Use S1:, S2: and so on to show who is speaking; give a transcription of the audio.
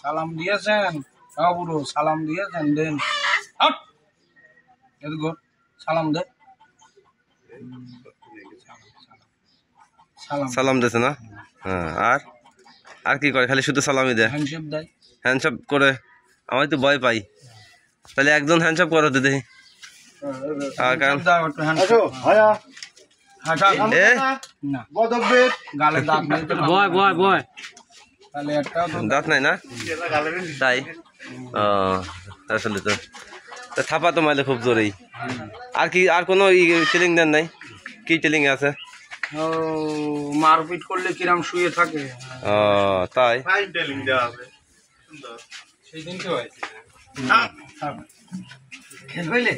S1: সালাম দিয়েছেন বাবুরো হ্যাঁ সালাম দিয়েছেন দেন সালাম দে সালাম দিয়েছে না হ্যাঁ আর আর কি করে খালি শুধু সালামই দেয় হ্যান্ডশপ দেয় হ্যান্ডশেপ করে আমি তো ভয় পাই তাহলে একজন হ্যান্ডশপ করো দিদি হ্যাঁ, হ্যাঁ, বয় বয় বয় দাঁত নাই না তাই ও আসলে তো থাপা তো মাইলে খুব জোরেই হ্যাঁ। আর কি আর কোনো টেলিং দেন নাই কি টেলিং আছে মারপিট করলে কিরাম শুয়ে থাকে ও তাই সেই দিন তো খেলবাইলে